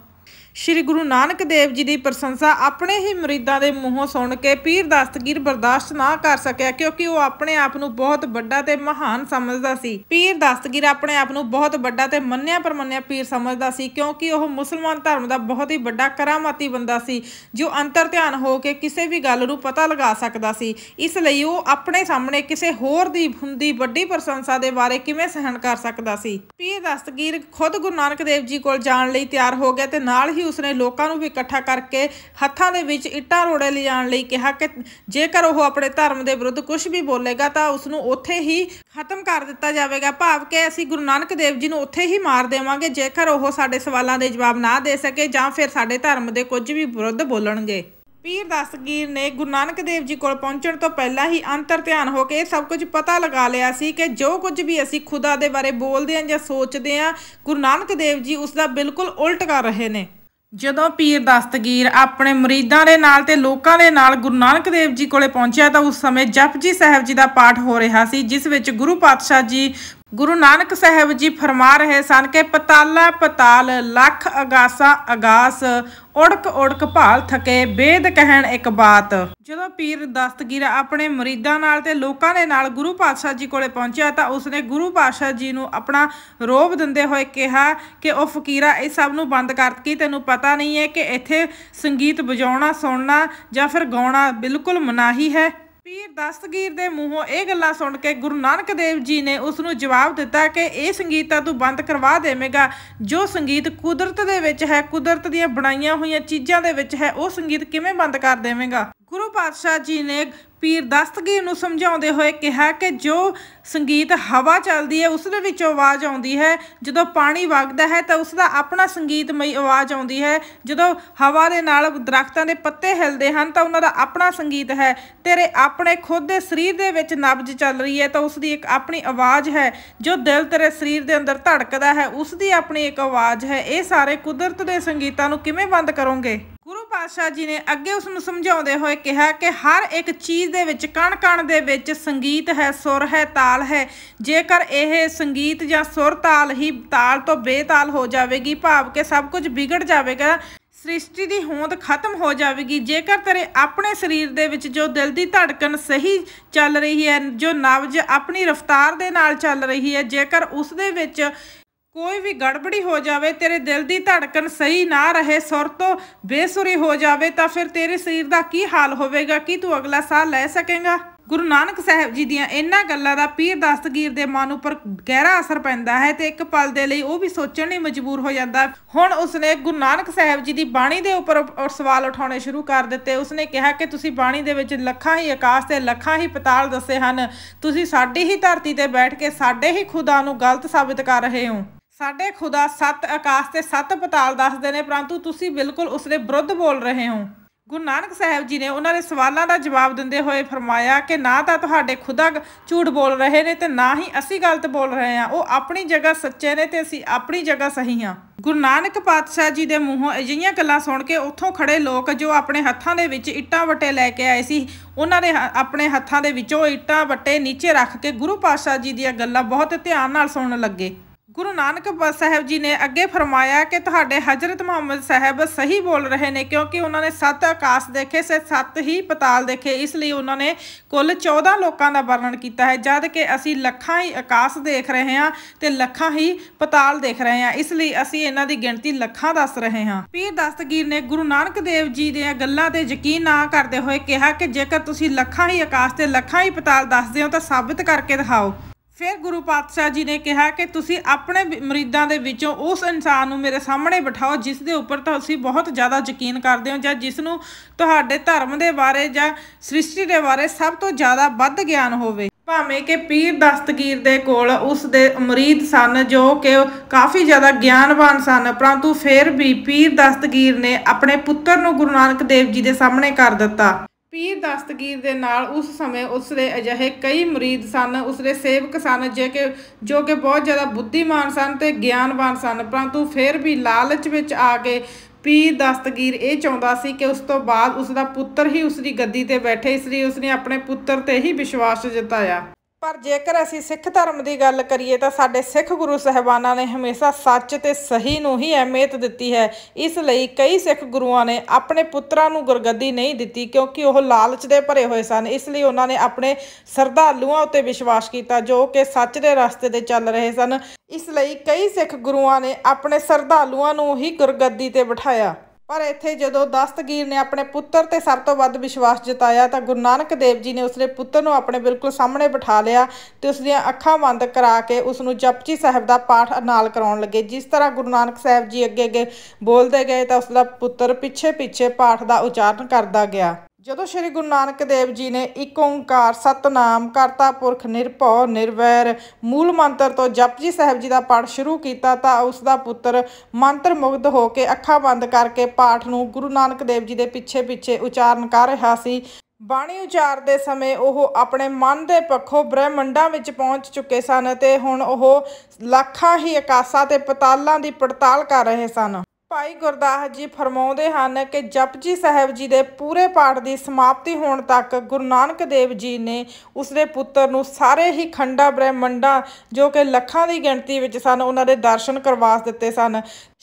ਸ੍ਰੀ ਗੁਰੂ ਨਾਨਕ ਦੇਵ ਜੀ ਦੀ ਪ੍ਰਸ਼ੰਸਾ ਆਪਣੇ ਹੀ ਮਰੀਦਾਂ ਦੇ ਮੂੰਹੋਂ ਸੁਣ ਕੇ ਪੀਰ ਦਸਤਗੀਰ ਬਰਦਾਸ਼ਤ ਨਾ ਕਰ ਸਕਿਆ ਕਿਉਂਕਿ ਉਹ ਆਪਣੇ ਆਪ ਨੂੰ ਬਹੁਤ ਵੱਡਾ ਤੇ ਮਹਾਨ ਸਮਝਦਾ ਸੀ ਪੀਰ ਦਸਤਗੀਰ ਆਪਣੇ ਆਪ ਨੂੰ ਬਹੁਤ ਵੱਡਾ ਤੇ ਮੰਨਿਆ ਪਰਮੰਨਿਆ ਪੀਰ ਸਮਝਦਾ ਸੀ ਕਿਉਂਕਿ ਉਹ ਮੁਸਲਮਾਨ ਧਰਮ ਦਾ ਬਹੁਤ ਹੀ ਵੱਡਾ ਕਰਾਮਾਤੀ ਬੰਦਾ ਸੀ ਜੋ ਅੰਤਰ ਧਿਆਨ ਹੋ ਕੇ ਕਿਸੇ ਵੀ ਗੱਲ ਨੂੰ ਪਤਾ ਲਗਾ ਸਕਦਾ ਸੀ ਇਸ ਲਈ ਉਹ ਆਪਣੇ ਸਾਹਮਣੇ ਕਿਸੇ ਹੋਰ ਦੀ ਹੁੰਦੀ ਵੱਡੀ ਪ੍ਰਸ਼ੰਸਾ ਦੇ ਬਾਰੇ ਕਿਵੇਂ ਸਹਿਣ ਕਰ ਸਕਦਾ ਸੀ ਪੀਰ ਦਸਤਗੀਰ ਖੁਦ ਗੁਰੂ ਨਾਨਕ ਦੇਵ ਜੀ ਕੋਲ ਜਾਣ ਲਈ ਤਿਆਰ ਹੋ ਗਿਆ ਤੇ ਨਾਲ ਹੀ ਉਸਨੇ ਲੋਕਾਂ ਨੂੰ ਵੀ ਇਕੱਠਾ ਕਰਕੇ ਹੱਥਾਂ ਦੇ ਵਿੱਚ ਇੱਟਾਂ ਰੋੜੇ ਲਿਜਾਣ ਲਈ ਕਿਹਾ ਕਿ ਜੇਕਰ ਉਹ ਆਪਣੇ ਧਰਮ ਦੇ ਵਿਰੁੱਧ ਕੁਝ ਵੀ ਬੋਲੇਗਾ ਤਾਂ ਉਸ ਨੂੰ ਉੱਥੇ ਹੀ ਖਤਮ ਕਰ ਦਿੱਤਾ ਜਾਵੇਗਾ ਭਾਵ ਕਿ ਅਸੀਂ ਗੁਰੂ ਨਾਨਕ ਦੇਵ ਜੀ ਨੂੰ ਉੱਥੇ ਹੀ ਮਾਰ ਦੇਵਾਂਗੇ ਜੇਕਰ ਉਹ ਸਾਡੇ ਸਵਾਲਾਂ ਦੇ ਜਵਾਬ ਨਾ ਦੇ ਸਕੇ ਜਾਂ ਫਿਰ ਸਾਡੇ ਧਰਮ ਦੇ ਕੁਝ ਵੀ ਵਿਰੁੱਧ ਬੋਲਣਗੇ ਪੀਰ ਦਸਗੀਰ ਨੇ ਗੁਰੂ ਨਾਨਕ ਦੇਵ ਜੀ ਕੋਲ ਪਹੁੰਚਣ ਤੋਂ ਪਹਿਲਾਂ ਹੀ ਅੰਤਰ ਧਿਆਨ ਹੋ ਕੇ ਸਭ ਕੁਝ ਪਤਾ ਲਗਾ ਲਿਆ ਸੀ ਕਿ ਜੋ ਕੁਝ ਵੀ ਅਸੀਂ ਖੁਦਾ ਦੇ ਬਾਰੇ ਬੋਲਦੇ ਹਾਂ ਜਾਂ ਸੋਚਦੇ ਹਾਂ ਗੁਰੂ ਨਾਨਕ ਦੇਵ ਜੀ ਉਸ ਦਾ ਬਿਲਕੁਲ ਉਲਟ ਕਰ ਰਹੇ ਨੇ ਜਦੋਂ ਪੀਰ ਦਸਤਗੀਰ ਆਪਣੇ ਮਰੀਦਾਂ ਦੇ ਨਾਲ ਤੇ ਲੋਕਾਂ ਦੇ ਨਾਲ ਗੁਰੂ ਨਾਨਕ ਦੇਵ ਜੀ ਕੋਲੇ ਪਹੁੰਚਿਆ ਤਾਂ ਉਸ ਸਮੇਂ ਜਪਜੀ ਸਾਹਿਬ ਜੀ ਦਾ ਪਾਠ ਹੋ ਰਿਹਾ ਸੀ ਜਿਸ ਵਿੱਚ ਗੁਰੂ ਪਾਤਸ਼ਾਹ ਜੀ ਗੁਰੂ ਨਾਨਕ ਸਾਹਿਬ ਜੀ ਫਰਮਾ ਰਹੇ ਸਨ ਕਿ ਪਤਾਲਾ ਪਤਾਲ ਲੱਖ ਅਗਾਸਾ ਅਗਾਸ ਉੜਕ ਉੜਕ ਭਾਲ ਥਕੇ ਬੇਦ ਕਹਿਣ ਇੱਕ ਬਾਤ ਜਦੋਂ ਪੀਰ ਦਸਤਗੀਰ ਆਪਣੇ ਮਰੀਦਾਂ ਨਾਲ ਤੇ ਲੋਕਾਂ ਦੇ ਨਾਲ ਗੁਰੂ ਪਾਤਸ਼ਾਹ ਜੀ ਕੋਲੇ ਪਹੁੰਚਿਆ ਤਾਂ ਉਸਨੇ ਗੁਰੂ ਪਾਤਸ਼ਾਹ ਜੀ ਨੂੰ ਆਪਣਾ ਰੋਬ ਦਿੰਦੇ ਹੋਏ ਕਿਹਾ ਕਿ ਉਹ ਫਕੀਰਾ ਇਹ ਸਭ ਨੂੰ ਬੰਦ ਕਰਤੀ ਤੈਨੂੰ ਪਤਾ ਨਹੀਂ ਹੈ ਕਿ ਇੱਥੇ ਸੰਗੀਤ ਵਜਾਉਣਾ ਸੁਣਨਾ ਜਾਂ ਫਿਰ ਗਾਉਣਾ ਬਿਲਕੁਲ ਮਨਾਹੀ ਹੈ ਪੀਰ ਦਸਤਗੀਰ ਦੇ ਮੂੰਹੋਂ ਇਹ ਗੱਲਾਂ ਸੁਣ ਕੇ ਗੁਰੂ ਨਾਨਕ ਦੇਵ ਜੀ ਨੇ ਉਸ ਨੂੰ ਜਵਾਬ ਦਿੱਤਾ ਕਿ ਇਹ ਸੰਗੀਤ ਤੂੰ ਬੰਦ ਕਰਵਾ ਦੇਵੇਂਗਾ ਜੋ ਸੰਗੀਤ ਕੁਦਰਤ ਦੇ ਵਿੱਚ ਹੈ ਕੁਦਰਤ ਦੀਆਂ ਬਣਾਈਆਂ ਹੋਈਆਂ ਚੀਜ਼ਾਂ ਦੇ ਵਿੱਚ ਹੈ ਉਹ ਸੰਗੀਤ ਕਿਵੇਂ ਬੰਦ ਕਰ ਦੇਵੇਂਗਾ ਗੁਰੂ ਪਾਤਸ਼ਾਹ ਜੀ ਨੇ ਪੀਰ ਦਸਤਗੀਰ ਨੂੰ ਸਮਝਾਉਂਦੇ ਹੋਏ ਕਿਹਾ ਕਿ ਜੋ ਸੰਗੀਤ ਹਵਾ ਚੱਲਦੀ ਹੈ ਉਸ ਦੇ ਵਿੱਚ ਆਵਾਜ਼ ਆਉਂਦੀ ਹੈ ਜਦੋਂ ਪਾਣੀ ਵਗਦਾ ਹੈ ਤਾਂ ਉਸ ਦਾ ਆਪਣਾ ਸੰਗੀਤਮਈ ਆਵਾਜ਼ ਆਉਂਦੀ ਹੈ ਜਦੋਂ ਹਵਾ ਦੇ ਨਾਲ ਦਰਖਤਾਂ ਦੇ ਪੱਤੇ ਹਿਲਦੇ ਹਨ ਤਾਂ ਉਹਨਾਂ ਦਾ ਆਪਣਾ ਸੰਗੀਤ ਹੈ ਤੇਰੇ ਆਪਣੇ ਖੁਦ ਦੇ ਸਰੀਰ ਦੇ ਵਿੱਚ ਨਬਜ ਚੱਲ ਰਹੀ ਹੈ ਤਾਂ ਉਸ ਦੀ ਇੱਕ ਆਪਣੀ ਆਵਾਜ਼ ਹੈ ਜੋ ਦਿਲ ਤੇਰੇ ਸਰੀਰ ਦੇ ਅੰਦਰ ਧੜਕਦਾ ਹੈ ਉਸ ਦੀ ਆਪਣੀ ਇੱਕ ਆਵਾਜ਼ ਹੈ ਇਹ ਸਾਰੇ ਕੁਦਰਤ ਦੇ ਸੰਗੀਤਾਂ ਨੂੰ ਕਿਵੇਂ ਬੰਦ ਕਰੋਗੇ ਗੁਰੂ ਪਾਤਸ਼ਾਹ ਜੀ ਨੇ ਅੱਗੇ ਉਸ ਨੂੰ ਸਮਝਾਉਂਦੇ ਹੋਏ ਕਿਹਾ ਕਿ ਹਰ ਇੱਕ ਚੀਜ਼ ਦੇ ਵਿੱਚ ਕਣ-ਕਣ ਦੇ ਵਿੱਚ ਸੰਗੀਤ ਹੈ ਸੁਰ ਹੈ ਤਾਲ ਹੈ ਜੇਕਰ ਇਹ ਸੰਗੀਤ ਜਾਂ ਸੁਰ ਤਾਲ ਹੀ ਤਾਲ ਤੋਂ ਬੇਤਾਲ ਹੋ ਜਾਵੇਗੀ ਭਾਵ ਕਿ ਸਭ ਕੁਝ ਵਿਗੜ ਜਾਵੇਗਾ ਸ੍ਰਿਸ਼ਟੀ ਦੀ ਹੋਂਦ ਖਤਮ ਹੋ ਜਾਵੇਗੀ ਜੇਕਰ ਤੇਰੇ ਆਪਣੇ ਸਰੀਰ ਦੇ ਵਿੱਚ ਜੋ ਦਿਲ ਦੀ ਧੜਕਣ ਸਹੀ ਚੱਲ ਰਹੀ ਹੈ ਜੋ ਨਬਜ ਆਪਣੀ ਰਫ਼ਤਾਰ ਦੇ ਨਾਲ ਚੱਲ ਰਹੀ ਹੈ ਜੇਕਰ ਉਸ ਦੇ ਵਿੱਚ ਕੋਈ ਵੀ ਗੜਬੜੀ ਹੋ ਜਾਵੇ ਤੇਰੇ ਦਿਲ ਦੀ ਧੜਕਣ ਸਹੀ ਨਾ ਰਹੇ ਸੁਰ ਤੋਂ ਬੇਸੁਰੀ ਹੋ ਜਾਵੇ ਤਾਂ ਫਿਰ ਤੇਰੇ ਸਰੀਰ ਦਾ ਕੀ ਹਾਲ ਹੋਵੇਗਾ ਕੀ ਤੂੰ ਅਗਲਾ ਸਾਹ ਲੈ ਸਕੇਗਾ ਗੁਰੂ ਨਾਨਕ ਸਾਹਿਬ ਜੀ ਦੀਆਂ ਇਹਨਾਂ ਗੱਲਾਂ ਦਾ ਪੀਰ ਦਸਤਗੀਰ ਦੇ ਮਨ ਉੱਪਰ ਗਹਿਰਾ ਅਸਰ ਪੈਂਦਾ ਹੈ ਤੇ ਇੱਕ ਪਲ ਦੇ ਲਈ ਉਹ ਵੀ ਸੋਚਣ ਲਈ ਮਜਬੂਰ ਹੋ ਜਾਂਦਾ ਹੁਣ ਉਸਨੇ ਗੁਰੂ ਨਾਨਕ ਸਾਹਿਬ ਜੀ ਦੀ ਬਾਣੀ ਦੇ ਉੱਪਰ ਸਵਾਲ ਉਠਾਉਣੇ ਸ਼ੁਰੂ ਕਰ ਦਿੱਤੇ ਉਸਨੇ ਕਿਹਾ ਕਿ ਤੁਸੀਂ ਬਾਣੀ ਦੇ ਵਿੱਚ ਲੱਖਾਂ ਹੀ ਆਕਾਸ਼ ਤੇ ਲੱਖਾਂ ਹੀ ਪਤਾਲ ਦੱਸੇ ਹਨ ਤੁਸੀਂ ਸਾਡੀ ਹੀ ਧਰਤੀ ਤੇ ਬੈਠ ਕੇ ਸਾਡੇ ਹੀ ਖੁਦਾ ਨੂੰ ਗਲਤ ਸਾਬਿਤ ਕਰ ਰਹੇ ਹੋ ਸਾਡੇ ਖੁਦਾ ਸੱਤ ਆਕਾਸ਼ ਤੇ ਸੱਤ ਪਤਾਲ ਦੱਸਦੇ ਨੇ ਪਰੰਤੂ ਤੁਸੀਂ ਬਿਲਕੁਲ ਉਸ ਦੇ ਵਿਰੁੱਧ ਬੋਲ ਰਹੇ ਹੋ ਗੁਰੂ ਨਾਨਕ ਸਾਹਿਬ ਜੀ ਨੇ ਉਹਨਾਂ ਦੇ ਸਵਾਲਾਂ ਦਾ ਜਵਾਬ ਦਿੰਦੇ ਹੋਏ ਫਰਮਾਇਆ ਕਿ ਨਾ ਤਾਂ ਤੁਹਾਡੇ ਖੁਦਾ ਝੂਠ ਬੋਲ ਰਹੇ ਨੇ ਤੇ ਨਾ ਹੀ ਅਸੀਂ ਗਲਤ ਬੋਲ ਰਹੇ ਹਾਂ ਉਹ ਆਪਣੀ ਜਗ੍ਹਾ ਸੱਚੇ ਨੇ ਤੇ ਅਸੀਂ ਆਪਣੀ ਜਗ੍ਹਾ ਸਹੀ ਹਾਂ ਗੁਰੂ ਨਾਨਕ ਪਾਤਸ਼ਾਹ ਜੀ ਦੇ ਮੂੰਹੋਂ ਅਜਿਹੀਆਂ ਗੱਲਾਂ ਸੁਣ ਕੇ ਉੱਥੋਂ ਖੜੇ ਲੋਕ ਜੋ ਆਪਣੇ ਹੱਥਾਂ ਦੇ ਵਿੱਚ ਇੱਟਾਂ ਵੱਟੇ ਲੈ ਕੇ ਆਏ ਸੀ ਉਹਨਾਂ ਦੇ ਆਪਣੇ ਹੱਥਾਂ ਦੇ ਵਿੱਚੋਂ ਇੱਟਾਂ ਵੱਟੇ ਨੀਚੇ ਰੱਖ ਕੇ ਗੁਰੂ ਪਾਤਸ਼ਾਹ ਜੀ ਦੀਆਂ ਗੱਲਾਂ ਬਹੁਤ ਧਿਆਨ ਨਾਲ ਸੁਣਨ ਲੱਗੇ ਗੁਰੂ ਨਾਨਕ ਸਾਹਿਬ ਜੀ ਨੇ ਅੱਗੇ ਫਰਮਾਇਆ ਕਿ ਤੁਹਾਡੇ ਹਜ਼ਰਤ ਮੁਹੰਮਦ ਸਾਹਿਬ ਸਹੀ ਬੋਲ ਰਹੇ ਨੇ ਕਿਉਂਕਿ ਉਹਨਾਂ ਨੇ ਸੱਤ ਆਕਾਸ਼ ਦੇਖੇ ਸੇ ਸੱਤ ਹੀ ਪਤਾਲ ਦੇਖੇ ਇਸ ਲਈ ਉਹਨਾਂ ਨੇ ਕੁੱਲ 14 ਲੋਕਾਂ ਦਾ ਵਰਣਨ ਕੀਤਾ ਹੈ ਜਦ ਕਿ ਅਸੀਂ ਲੱਖਾਂ ਹੀ ਆਕਾਸ਼ ਦੇਖ ਰਹੇ ਹਾਂ ਤੇ ਲੱਖਾਂ ਹੀ ਪਤਾਲ ਦੇਖ ਰਹੇ ਹਾਂ ਇਸ ਲਈ ਅਸੀਂ ਇਹਨਾਂ ਦੀ ਗਿਣਤੀ ਲੱਖਾਂ ਦੱਸ ਰਹੇ ਹਾਂ ਪੀਰ ਦਸਤਗੀਰ ਨੇ ਗੁਰੂ ਨਾਨਕ ਦੇਵ ਜੀ ਦੀਆਂ ਗੱਲਾਂ ਤੇ ਯਕੀਨ ਨਾ ਕਰਦੇ ਹੋਏ ਕਿਹਾ ਕਿ ਜੇਕਰ ਤੁਸੀਂ ਲੱਖਾਂ ਹੀ ਆਕਾਸ਼ ਤੇ ਲੱਖਾਂ ਹੀ ਪਤਾਲ ਦੱਸਦੇ ਹੋ ਤਾਂ ਸਾਬਤ ਕਰਕੇ ਦਿਖਾਓ ਫਿਰ ਗੁਰੂ ਪਾਤਸ਼ਾਹ ਜੀ ਨੇ ਕਿਹਾ ਕਿ ਤੁਸੀਂ ਆਪਣੇ ਮਰੀਦਾਂ ਦੇ ਵਿੱਚੋਂ ਉਸ ਇਨਸਾਨ ਨੂੰ ਮੇਰੇ ਸਾਹਮਣੇ ਬਿਠਾਓ ਜਿਸ ਦੇ ਉੱਪਰ ਤੁਸੀਂ ਬਹੁਤ ਜ਼ਿਆਦਾ ਯਕੀਨ ਕਰਦੇ ਹੋ ਜਾਂ ਜਿਸ ਨੂੰ ਤੁਹਾਡੇ ਧਰਮ ਦੇ ਬਾਰੇ ਜਾਂ ਸ੍ਰਿਸ਼ਟੀ ਦੇ ਬਾਰੇ ਸਭ ਤੋਂ ਜ਼ਿਆਦਾ ਵੱਧ ਗਿਆਨ ਹੋਵੇ ਭਾਵੇਂ ਕਿ ਪੀਰ ਦਸਤਗੀਰ ਦੇ ਕੋਲ ਉਸ ਦੇ ਮਰੀਦ ਸਨ ਜੋ ਕਿ ਕਾਫੀ ਜ਼ਿਆਦਾ ਗਿਆਨਵਾਨ ਸਨ ਪਰੰਤੂ ਫਿਰ ਵੀ ਪੀਰ ਦਸਤਗੀਰ ਨੇ ਆਪਣੇ ਪੁੱਤਰ ਨੂੰ ਗੁਰੂ ਨਾਨਕ ਦੇਵ ਜੀ ਦੇ ਸਾਹਮਣੇ ਕਰ ਦਿੱਤਾ ਪੀਰ ਦਸਤਗੀਰ ਦੇ ਨਾਲ ਉਸ ਸਮੇਂ ਉਸਦੇ ਅਜਿਹੇ ਕਈ ਮਰੀਦ ਸਨ ਉਸਦੇ ਸੇਵਕ ਸਨ ਜੇ ਕਿ ਜੋ ਕਿ ਬਹੁਤ ਜ਼ਿਆਦਾ ਬੁੱਧੀਮਾਨ ਸਨ ਤੇ ਗਿਆਨਵਾਨ ਸਨ ਪਰੰਤੂ ਫਿਰ ਵੀ ਲਾਲਚ ਵਿੱਚ ਆ ਕੇ ਪੀਰ ਦਸਤਗੀਰ ਇਹ ਚਾਹੁੰਦਾ ਸੀ ਕਿ ਉਸ ਤੋਂ ਬਾਅਦ ਉਸ ਦਾ ਪੁੱਤਰ ਹੀ ਉਸ ਦੀ ਗੱਦੀ ਤੇ ਬੈਠੇ ਇਸ ਲਈ ਉਸਨੇ ਆਪਣੇ ਪੁੱਤਰ ਤੇ ਹੀ ਵਿਸ਼ਵਾਸ ਜਤਾਇਆ ਪਰ ਜੇਕਰ ਅਸੀਂ ਸਿੱਖ ਧਰਮ ਦੀ ਗੱਲ ਕਰੀਏ ਤਾਂ ਸਾਡੇ ਸਿੱਖ ਗੁਰੂ ਸਹਿਬਾਨਾਂ ਨੇ ਹਮੇਸ਼ਾ ਸੱਚ ਤੇ ਸਹੀ ਨੂੰ ਹੀ ਅਹਿਮੀਅਤ ਦਿੱਤੀ ਹੈ ਇਸ ਲਈ ਕਈ ਸਿੱਖ ਗੁਰੂਆਂ ਨੇ ਆਪਣੇ ਪੁੱਤਰਾਂ ਨੂੰ ਗੁਰਗੱਦੀ ਨਹੀਂ ਦਿੱਤੀ ਕਿਉਂਕਿ ਉਹ ਲਾਲਚ ਦੇ ਭਰੇ ਹੋਏ ਸਨ ਇਸ ਲਈ ਉਹਨਾਂ ਨੇ ਆਪਣੇ ਸਰਧਾਲੂਆਂ ਉੱਤੇ ਵਿਸ਼ਵਾਸ ਕੀਤਾ ਜੋ ਕਿ ਸੱਚ ਦੇ ਰਸਤੇ ਤੇ ਚੱਲ ਰਹੇ ਸਨ ਇਸ ਲਈ ਕਈ ਸਿੱਖ ਗੁਰੂਆਂ ਨੇ ਆਪਣੇ ਸਰਧਾਲੂਆਂ ਨੂੰ ਹੀ ਗੁਰਗੱਦੀ ਤੇ ਬਿਠਾਇਆ ਪਰ ਇੱਥੇ ਜਦੋਂ ਦਸਤਗੀਰ ਨੇ ਆਪਣੇ ਪੁੱਤਰ ਤੇ ਸਭ ਤੋਂ ਵੱਧ ਵਿਸ਼ਵਾਸ ਜਤਾਇਆ ਤਾਂ ਗੁਰੂ ਨਾਨਕ ਦੇਵ ਜੀ ਨੇ ਉਸਦੇ ਪੁੱਤਰ ਨੂੰ ਆਪਣੇ ਬਿਲਕੁਲ ਸਾਹਮਣੇ ਬਿਠਾ ਲਿਆ ਤੇ ਉਸ ਦੀਆਂ ਅੱਖਾਂ ਬੰਦ ਕਰਾ ਕੇ ਉਸ ਨੂੰ ਜਪਜੀ ਸਾਹਿਬ ਦਾ ਪਾਠ ਨਾਲ ਕਰਾਉਣ ਲੱਗੇ ਜਿਸ ਤਰ੍ਹਾਂ ਗੁਰੂ ਨਾਨਕ ਸਾਹਿਬ ਜੀ ਅੱਗੇ ਅੱਗੇ ਬੋਲਦੇ ਗਏ ਤਾਂ ਉਸ ਦਾ ਪੁੱਤਰ ਪਿੱਛੇ ਪਿੱਛੇ ਪਾਠ ਦਾ ਉਚਾਰਨ ਕਰਦਾ ਗਿਆ ਜਦੋਂ ਸ੍ਰੀ ਗੁਰੂ ਨਾਨਕ ਦੇਵ ਜੀ ਨੇ ਇੱਕ ਓੰਕਾਰ ਸਤਨਾਮ ਕਰਤਾ ਪੁਰਖ ਨਿਰਭਉ ਨਿਰਵੈਰ ਮੂਲ ਮੰਤਰ ਤੋਂ ਜਪਜੀ ਸਾਹਿਬ ਜੀ ਦਾ ਪਾਠ ਸ਼ੁਰੂ ਕੀਤਾ ਤਾਂ ਉਸ ਦਾ ਪੁੱਤਰ ਮੰਤਰ ਮੁਗਧ ਹੋ ਕੇ ਅੱਖਾਂ ਬੰਦ ਕਰਕੇ ਪਾਠ ਨੂੰ ਗੁਰੂ ਨਾਨਕ ਦੇਵ ਜੀ ਦੇ ਪਿੱਛੇ ਪਿੱਛੇ ਉਚਾਰਨ ਕਰ ਰਿਹਾ ਸੀ ਬਾਣੀ ਉਚਾਰਦੇ ਸਮੇਂ ਉਹ ਆਪਣੇ ਮਨ ਦੇ ਪੱਖੋਂ ਬ੍ਰਹਿਮੰਡਾਂ ਵਿੱਚ ਪਹੁੰਚ ਚੁੱਕੇ ਸਨ ਤੇ ਹੁਣ ਉਹ ਲੱਖਾਂ ਹੀ ਆਕਾਸ਼ਾਂ ਤੇ ਪਤਾਲਾਂ ਦੀ ਪੜਤਾਲ ਕਰ ਰਹੇ ਸਨ ਭਾਈ ਗੁਰਦਾਸ ਜੀ ਫਰਮਾਉਂਦੇ ਹਨ ਕਿ ਜਪਜੀ ਸਾਹਿਬ ਜੀ ਦੇ ਪੂਰੇ ਪਾਠ ਦੀ ਸਮਾਪਤੀ ਹੋਣ ਤੱਕ ਗੁਰੂ ਨਾਨਕ ਦੇਵ ਜੀ ਨੇ ਉਸਦੇ ਪੁੱਤਰ ਨੂੰ ਸਾਰੇ ਹੀ ਖੰਡਾ ਬ੍ਰਹਿਮੰਡਾਂ ਜੋ ਕਿ ਲੱਖਾਂ ਦੀ ਗਿਣਤੀ ਵਿੱਚ ਸਨ ਉਹਨਾਂ ਦੇ ਦਰਸ਼ਨ ਕਰਵਾ ਦਿੱਤੇ ਸਨ